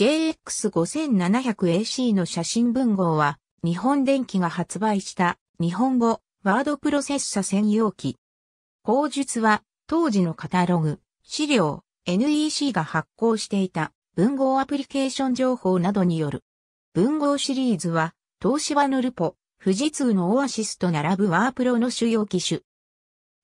JX5700AC の写真文号は、日本電機が発売した日本語ワードプロセッサ専用機。口述は当時のカタログ、資料、NEC が発行していた文号アプリケーション情報などによる。文号シリーズは東芝のルポ、富士通のオアシスと並ぶワープロの主要機種。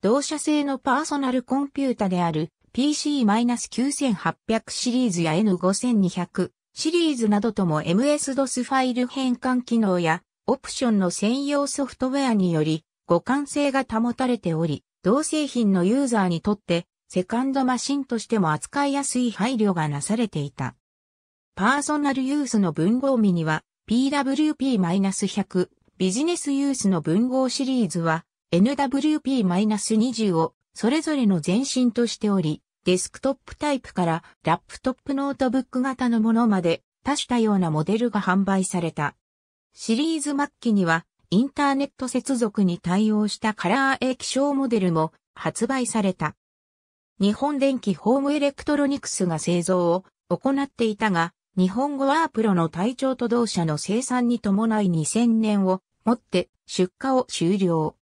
同社製のパーソナルコンピュータである PC-9800 シリーズや N5200、シリーズなどとも MS-DOS ファイル変換機能やオプションの専用ソフトウェアにより互換性が保たれており、同製品のユーザーにとってセカンドマシンとしても扱いやすい配慮がなされていた。パーソナルユースの文豪ミニは PWP-100 ビジネスユースの文豪シリーズは NWP-20 をそれぞれの前身としており、デスクトップタイプからラップトップノートブック型のものまで多種多様なモデルが販売された。シリーズ末期にはインターネット接続に対応したカラー液晶モデルも発売された。日本電機ホームエレクトロニクスが製造を行っていたが、日本語ワープロの体調と同社の生産に伴い2000年をもって出荷を終了。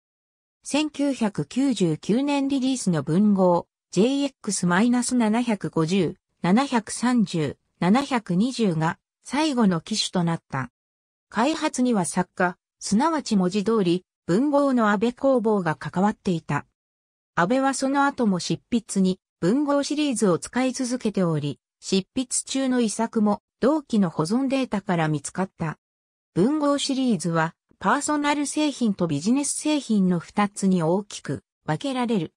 1999年リリースの文豪、JX-750、730、720が最後の機種となった。開発には作家、すなわち文字通り、文豪の安倍工房が関わっていた。安倍はその後も執筆に文豪シリーズを使い続けており、執筆中の遺作も同期の保存データから見つかった。文豪シリーズはパーソナル製品とビジネス製品の2つに大きく分けられる。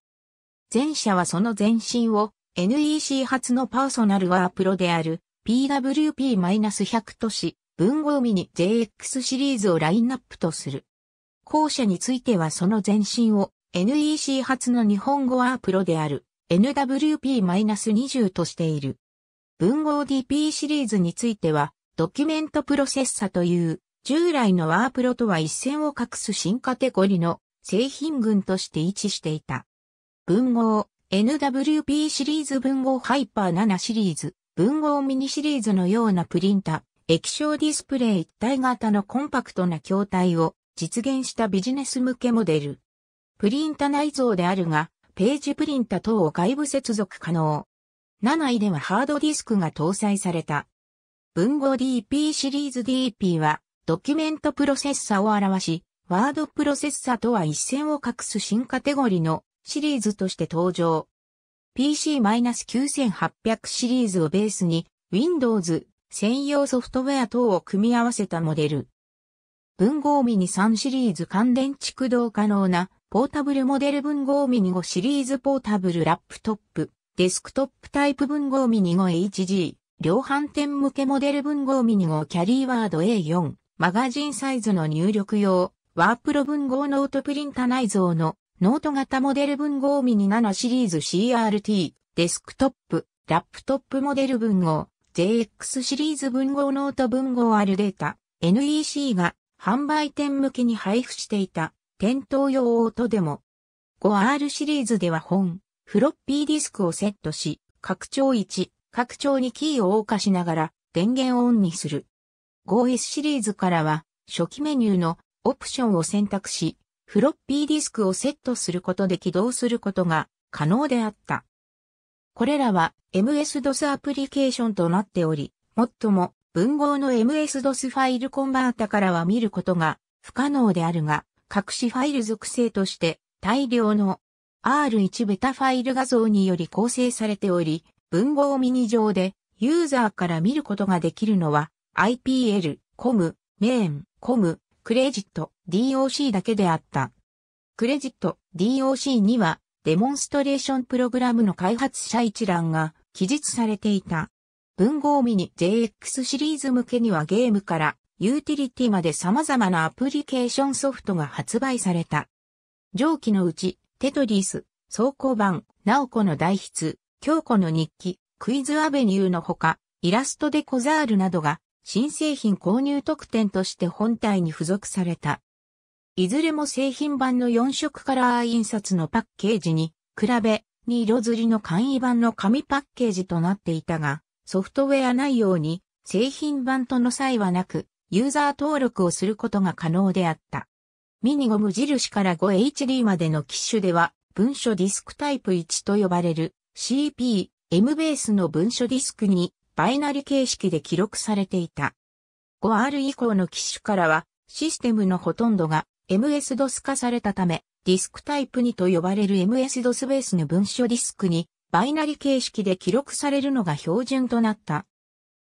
前者はその前身を NEC 初のパーソナルワープロである PWP-100 とし、文豪ミニ JX シリーズをラインナップとする。後者についてはその前身を NEC 初の日本語ワープロである NWP-20 としている。文豪 DP シリーズについては、ドキュメントプロセッサという従来のワープロとは一線を画す新カテゴリの製品群として位置していた。文豪、NWP シリーズ文豪ハイパー7シリーズ、文豪ミニシリーズのようなプリンタ、液晶ディスプレイ一体型のコンパクトな筐体を実現したビジネス向けモデル。プリンタ内蔵であるが、ページプリンタ等を外部接続可能。7位ではハードディスクが搭載された。文豪 DP シリーズ DP は、ドキュメントプロセッサを表し、ワードプロセッサとは一線を画す新カテゴリのシリーズとして登場。PC-9800 シリーズをベースに Windows 専用ソフトウェア等を組み合わせたモデル。文豪ミニ3シリーズ関連蓄動可能なポータブルモデル文豪ミニ5シリーズポータブルラップトップ、デスクトップタイプ文豪ミニ 5HG、量販店向けモデル文豪ミニ5キャリーワード A4、マガジンサイズの入力用、ワープロ文豪ノートプリンタ内蔵のノート型モデル文号ミニ7シリーズ CRT、デスクトップ、ラップトップモデル文号、JX シリーズ文号ノート文号あるデータ、NEC が販売店向けに配布していた、店頭用オートデモ。5R シリーズでは本、フロッピーディスクをセットし、拡張1、拡張2キーを謳歌しながら、電源をオンにする。5S シリーズからは、初期メニューのオプションを選択し、フロッピーディスクをセットすることで起動することが可能であった。これらは MS-DOS アプリケーションとなっており、もっとも文豪の MS-DOS ファイルコンバータからは見ることが不可能であるが、隠しファイル属性として大量の R1 ベタファイル画像により構成されており、文豪ミニ上でユーザーから見ることができるのは IPL、COM、a i n COM、クレジット DOC だけであった。クレジット DOC にはデモンストレーションプログラムの開発者一覧が記述されていた。文豪ミニ JX シリーズ向けにはゲームからユーティリティまで様々なアプリケーションソフトが発売された。上記のうち、テトリース、倉庫版、ナオコの代筆、京子の日記、クイズアベニューのほか、イラストでコザールなどが新製品購入特典として本体に付属された。いずれも製品版の4色カラー印刷のパッケージに比べ、に色ずりの簡易版の紙パッケージとなっていたが、ソフトウェア内容に製品版との際はなく、ユーザー登録をすることが可能であった。ミニゴム印から 5HD までの機種では、文書ディスクタイプ1と呼ばれる CP、M ベースの文書ディスクにバイナリ形式で記録されていた。5R 以降の機種からは、システムのほとんどが MS-DOS 化されたため、ディスクタイプ2と呼ばれる MS-DOS ベースの文書ディスクに、バイナリ形式で記録されるのが標準となった。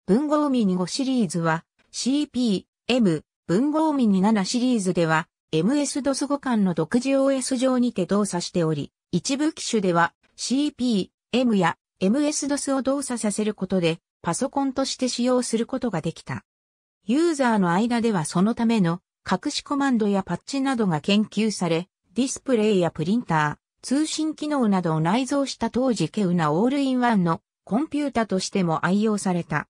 文豪ミニ5シリーズは、CP、M、文豪ミニ7シリーズでは、MS-DOS 互換の独自 OS 上にて動作しており、一部機種では CP、M や MS-DOS を動作させることでパソコンとして使用することができた。ユーザーの間ではそのための隠しコマンドやパッチなどが研究され、ディスプレイやプリンター、通信機能などを内蔵した当時ケウナオールインワンのコンピュータとしても愛用された。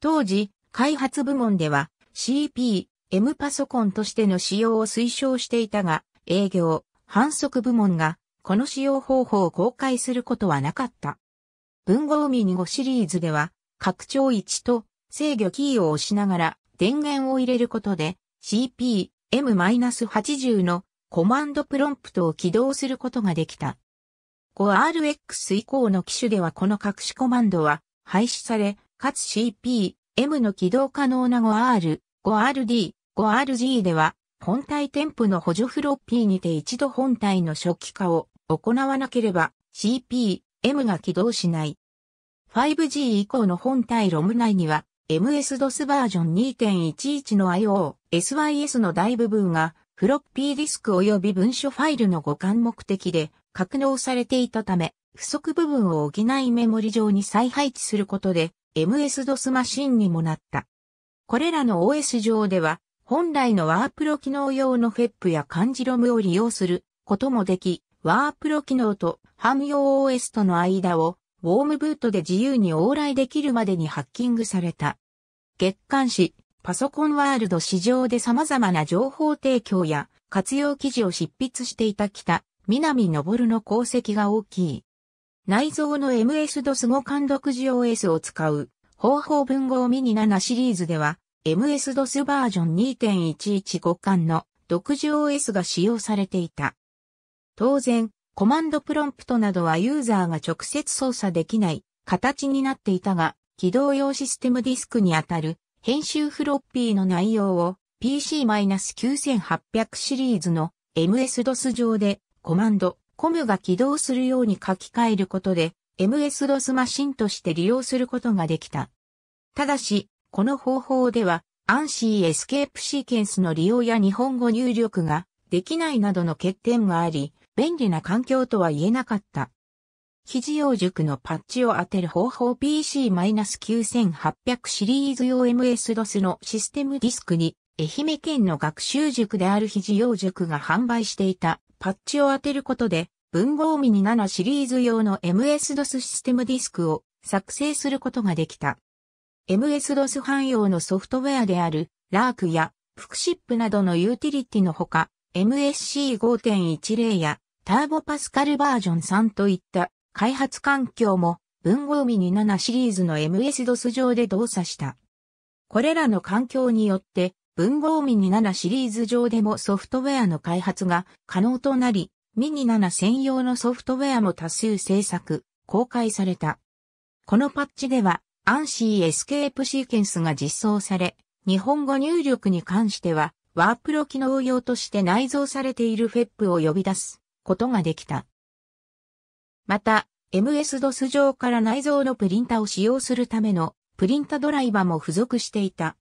当時、開発部門では CP、M パソコンとしての使用を推奨していたが、営業、反則部門がこの使用方法を公開することはなかった。文豪ミニ5シリーズでは、拡張1と制御キーを押しながら電源を入れることで CPM-80 のコマンドプロンプトを起動することができた。5RX 以降の機種ではこの隠しコマンドは廃止され、かつ CPM の起動可能な 5R、5RD、5RG では本体添付の補助フロッピーにて一度本体の初期化を行わなければ CPM が起動しない。5G 以降の本体 ROM 内には MS-DOS バージョン2.11の IO、SYS の大部分がフロッピーディスク及び文書ファイルの互換目的で格納されていたため、不足部分を補いメモリ上に再配置することで MS-DOS マシンにもなった。これらの OS 上では、本来のワープロ機能用の FEP や漢字ロムを利用することもでき、ワープロ機能とハム用 OS との間をウォームブートで自由に往来できるまでにハッキングされた。月刊誌、パソコンワールド市場で様々な情報提供や活用記事を執筆していた北、南昇の功績が大きい。内蔵の MS-DOS 語間独自 OS を使う方法文号ミニ7シリーズでは MS-DOS バージョン2.115巻の独自 OS が使用されていた。当然、コマンドプロンプトなどはユーザーが直接操作できない形になっていたが、起動用システムディスクにあたる編集フロッピーの内容を PC-9800 シリーズの MS-DOS 上でコマンド、コムが起動するように書き換えることで MS-DOS マシンとして利用することができた。ただし、この方法では、アンシーエスケープシーケンスの利用や日本語入力ができないなどの欠点があり、便利な環境とは言えなかった。肘用塾のパッチを当てる方法 PC-9800 シリーズ用 MS-DOS のシステムディスクに愛媛県の学習塾である肘用塾が販売していたパッチを当てることで文豪ミニ7シリーズ用の MS-DOS システムディスクを作成することができた。MS-DOS 汎用のソフトウェアであるラークやフクシップなどのユーティリティのほか MSC5.10 やターボパスカルバージョン3といった開発環境も文豪ミニ7シリーズの MS-DOS 上で動作した。これらの環境によって文豪ミニ7シリーズ上でもソフトウェアの開発が可能となり、ミニ7専用のソフトウェアも多数制作、公開された。このパッチでは、アンシーエスケープシーケンスが実装され、日本語入力に関しては、ワープロ機能用として内蔵されている FEP を呼び出す。ことができた。また、MS-DOS 上から内蔵のプリンタを使用するためのプリンタドライバも付属していた。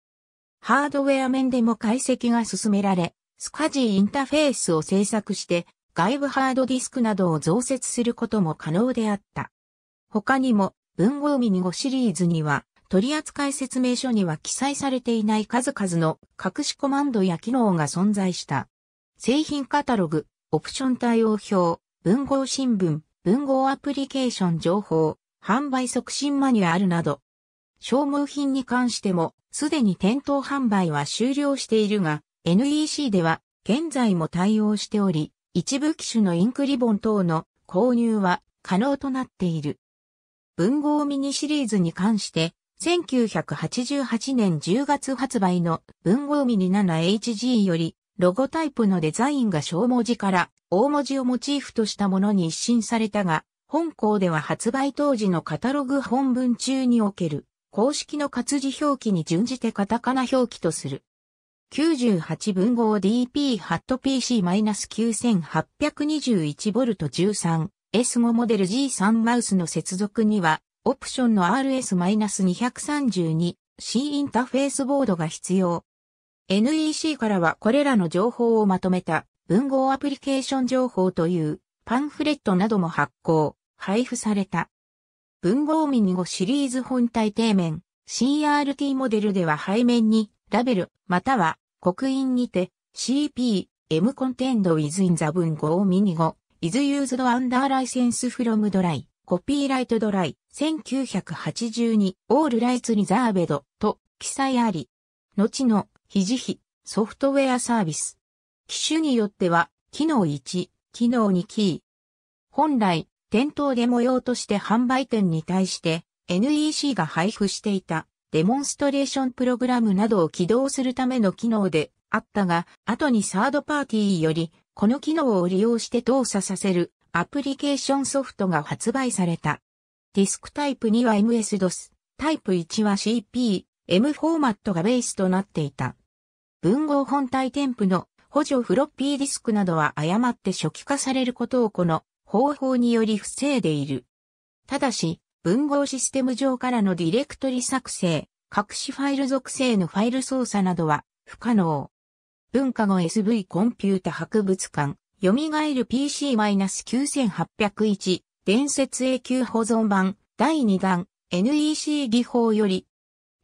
ハードウェア面でも解析が進められ、スカジーインターフェースを制作して外部ハードディスクなどを増設することも可能であった。他にも文豪ミニ5シリーズには取扱説明書には記載されていない数々の隠しコマンドや機能が存在した。製品カタログ、オプション対応表、文豪新聞、文豪アプリケーション情報、販売促進マニュアルなど。消耗品に関しても、すでに店頭販売は終了しているが、NEC では現在も対応しており、一部機種のインクリボン等の購入は可能となっている。文豪ミニシリーズに関して、1988年10月発売の文豪ミニ 7HG よりロゴタイプのデザインが小文字から大文字をモチーフとしたものに一新されたが、本校では発売当時のカタログ本文中における公式の活字表記に準じてカタカナ表記とする。98分号 DP ハット PC-9821V13S5 モデル G3 マウスの接続にはオプションの RS-232C インターフェースボードが必要。NEC からはこれらの情報をまとめた文豪アプリケーション情報というパンフレットなども発行、配布された。文豪ミニ5シリーズ本体底面 CRT モデルでは背面にラベルまたは刻印にて CP M Contend with in the 文豪ミニ5 is used under license from dry コピーライトドライ1982オールライツリザーベドと記載あり後の非自費、ソフトウェアサービス。機種によっては、機能1、機能2キー。本来、店頭デモ用として販売店に対して、NEC が配布していたデモンストレーションプログラムなどを起動するための機能であったが、後にサードパーティーより、この機能を利用して動作させるアプリケーションソフトが発売された。ディスクタイプ2は MS-DOS、タイプ1は CP、M フォーマットがベースとなっていた。文豪本体添付の補助フロッピーディスクなどは誤って初期化されることをこの方法により防いでいる。ただし、文豪システム上からのディレクトリ作成、隠しファイル属性のファイル操作などは不可能。文化後 SV コンピュータ博物館、蘇る PC-9801、伝説永久保存版、第2弾、NEC 技法より、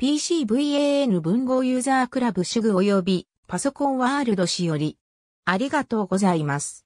PCVAN 文豪ユーザークラブ主具及びパソコンワールド氏よりありがとうございます。